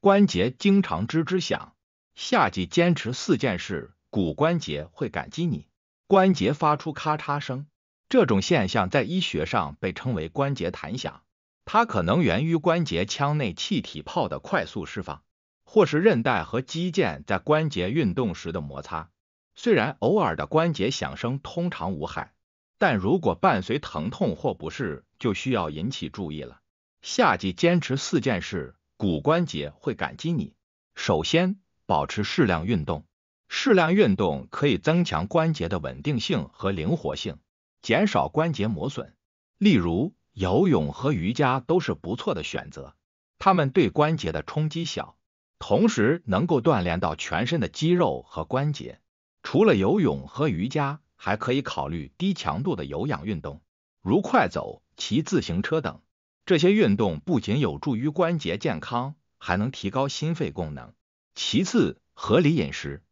关节经常吱吱响，夏季坚持四件事，骨关节会感激你。关节发出咔嚓声，这种现象在医学上被称为关节弹响，它可能源于关节腔内气体泡的快速释放，或是韧带和肌腱在关节运动时的摩擦。虽然偶尔的关节响声通常无害，但如果伴随疼痛或不适，就需要引起注意了。夏季坚持四件事。骨关节会感激你。首先，保持适量运动，适量运动可以增强关节的稳定性和灵活性，减少关节磨损。例如，游泳和瑜伽都是不错的选择，它们对关节的冲击小，同时能够锻炼到全身的肌肉和关节。除了游泳和瑜伽，还可以考虑低强度的有氧运动，如快走、骑自行车等。这些运动不仅有助于关节健康，还能提高心肺功能。其次，合理饮食。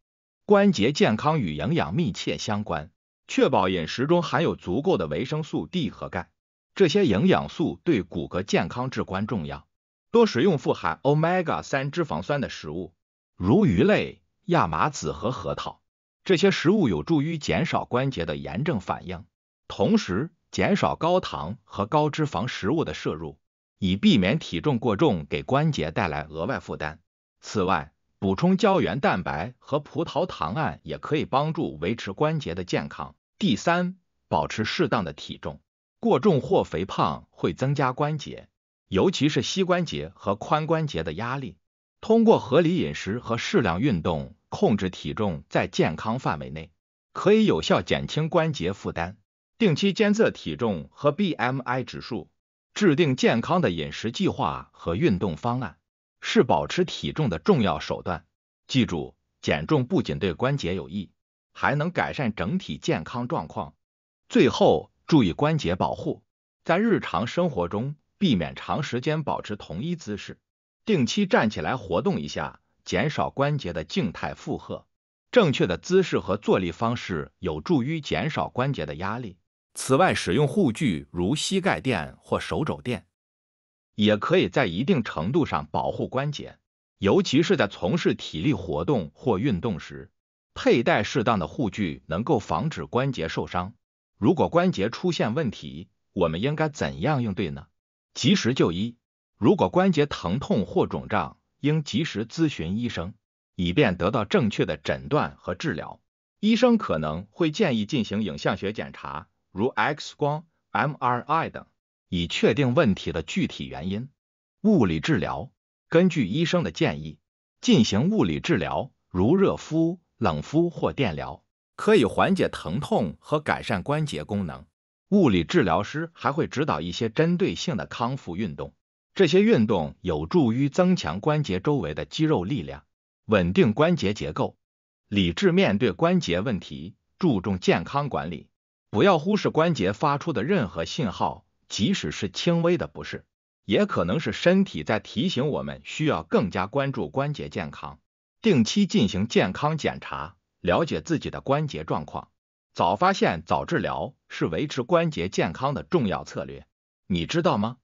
关节健康与营养密切相关，确保饮食中含有足够的维生素 D 和钙，这些营养素对骨骼健康至关重要。多食用富含 Omega-3 脂肪酸的食物，如鱼类、亚麻籽和核桃，这些食物有助于减少关节的炎症反应，同时。减少高糖和高脂肪食物的摄入，以避免体重过重给关节带来额外负担。此外，补充胶原蛋白和葡萄糖胺也可以帮助维持关节的健康。第三，保持适当的体重，过重或肥胖会增加关节，尤其是膝关节和髋关节的压力。通过合理饮食和适量运动，控制体重在健康范围内，可以有效减轻关节负担。定期监测体重和 BMI 指数，制定健康的饮食计划和运动方案，是保持体重的重要手段。记住，减重不仅对关节有益，还能改善整体健康状况。最后，注意关节保护，在日常生活中避免长时间保持同一姿势，定期站起来活动一下，减少关节的静态负荷。正确的姿势和坐立方式有助于减少关节的压力。此外，使用护具如膝盖垫或手肘垫，也可以在一定程度上保护关节，尤其是在从事体力活动或运动时，佩戴适当的护具能够防止关节受伤。如果关节出现问题，我们应该怎样应对呢？及时就医。如果关节疼痛或肿胀，应及时咨询医生，以便得到正确的诊断和治疗。医生可能会建议进行影像学检查。如 X 光、MRI 等，以确定问题的具体原因。物理治疗根据医生的建议进行物理治疗，如热敷、冷敷或电疗，可以缓解疼痛和改善关节功能。物理治疗师还会指导一些针对性的康复运动，这些运动有助于增强关节周围的肌肉力量，稳定关节结构。理智面对关节问题，注重健康管理。不要忽视关节发出的任何信号，即使是轻微的不适，也可能是身体在提醒我们需要更加关注关节健康。定期进行健康检查，了解自己的关节状况，早发现早治疗是维持关节健康的重要策略。你知道吗？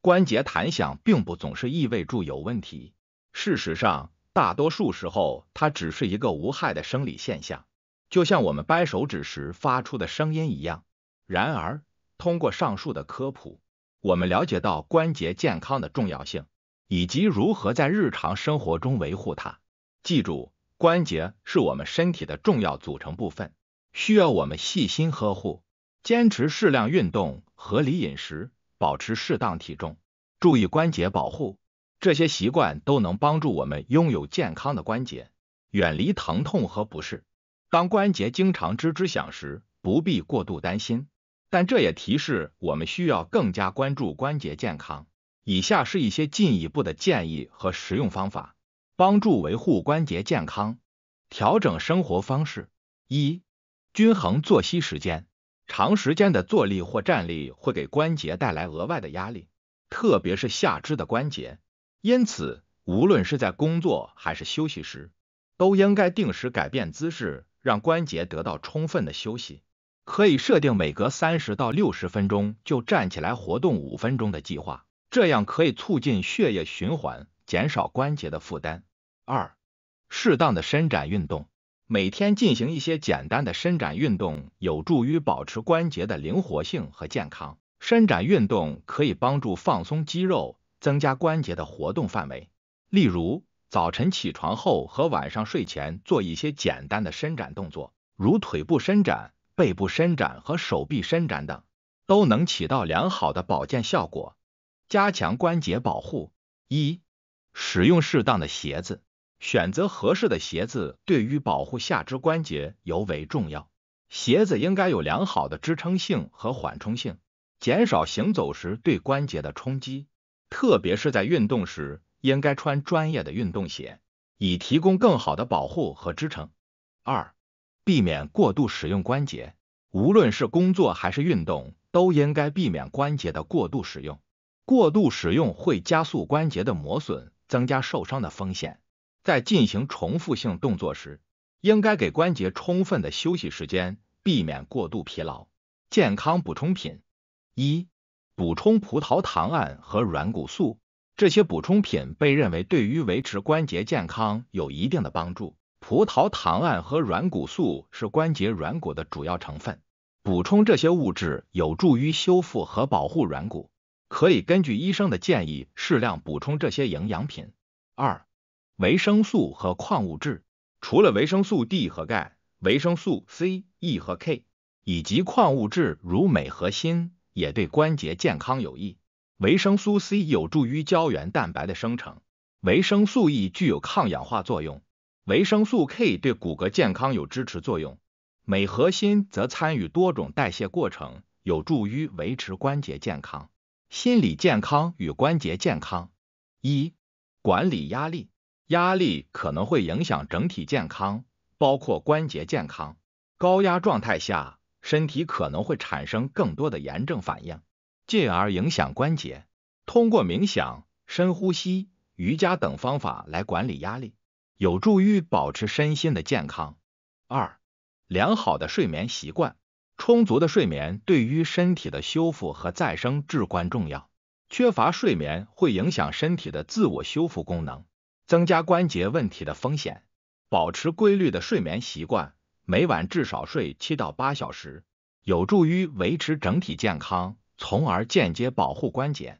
关节弹响并不总是意味住有问题，事实上，大多数时候它只是一个无害的生理现象。就像我们掰手指时发出的声音一样。然而，通过上述的科普，我们了解到关节健康的重要性，以及如何在日常生活中维护它。记住，关节是我们身体的重要组成部分，需要我们细心呵护。坚持适量运动、合理饮食、保持适当体重、注意关节保护，这些习惯都能帮助我们拥有健康的关节，远离疼痛和不适。当关节经常吱吱响时，不必过度担心，但这也提示我们需要更加关注关节健康。以下是一些进一步的建议和实用方法，帮助维护关节健康。调整生活方式：一、均衡作息时间，长时间的坐立或站立会给关节带来额外的压力，特别是下肢的关节。因此，无论是在工作还是休息时，都应该定时改变姿势。让关节得到充分的休息，可以设定每隔三十到六十分钟就站起来活动五分钟的计划，这样可以促进血液循环，减少关节的负担。二，适当的伸展运动，每天进行一些简单的伸展运动，有助于保持关节的灵活性和健康。伸展运动可以帮助放松肌肉，增加关节的活动范围。例如。早晨起床后和晚上睡前做一些简单的伸展动作，如腿部伸展、背部伸展和手臂伸展等，都能起到良好的保健效果，加强关节保护。一、使用适当的鞋子，选择合适的鞋子对于保护下肢关节尤为重要。鞋子应该有良好的支撑性和缓冲性，减少行走时对关节的冲击，特别是在运动时。应该穿专业的运动鞋，以提供更好的保护和支撑。二、避免过度使用关节，无论是工作还是运动，都应该避免关节的过度使用。过度使用会加速关节的磨损，增加受伤的风险。在进行重复性动作时，应该给关节充分的休息时间，避免过度疲劳。健康补充品：一、补充葡萄糖胺和软骨素。这些补充品被认为对于维持关节健康有一定的帮助。葡萄糖胺和软骨素是关节软骨的主要成分，补充这些物质有助于修复和保护软骨。可以根据医生的建议适量补充这些营养品。二、维生素和矿物质，除了维生素 D 和钙，维生素 C、E 和 K，以及矿物质如镁和锌，也对关节健康有益。维生素 C 有助于胶原蛋白的生成，维生素 E 具有抗氧化作用，维生素 K 对骨骼健康有支持作用，镁和锌则参与多种代谢过程，有助于维持关节健康。心理健康与关节健康：一、管理压力，压力可能会影响整体健康，包括关节健康。高压状态下，身体可能会产生更多的炎症反应。进而影响关节。通过冥想、深呼吸、瑜伽等方法来管理压力，有助于保持身心的健康。二、良好的睡眠习惯，充足的睡眠对于身体的修复和再生至关重要。缺乏睡眠会影响身体的自我修复功能，增加关节问题的风险。保持规律的睡眠习惯，每晚至少睡七到八小时，有助于维持整体健康。从而间接保护关节。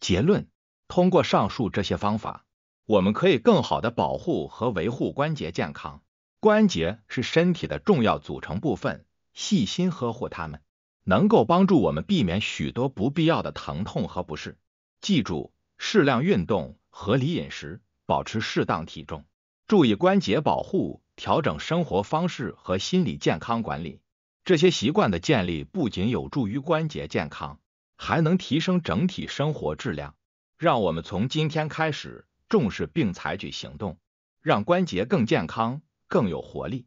结论：通过上述这些方法，我们可以更好的保护和维护关节健康。关节是身体的重要组成部分，细心呵护它们，能够帮助我们避免许多不必要的疼痛和不适。记住，适量运动、合理饮食、保持适当体重、注意关节保护、调整生活方式和心理健康管理。这些习惯的建立不仅有助于关节健康，还能提升整体生活质量。让我们从今天开始重视并采取行动，让关节更健康、更有活力。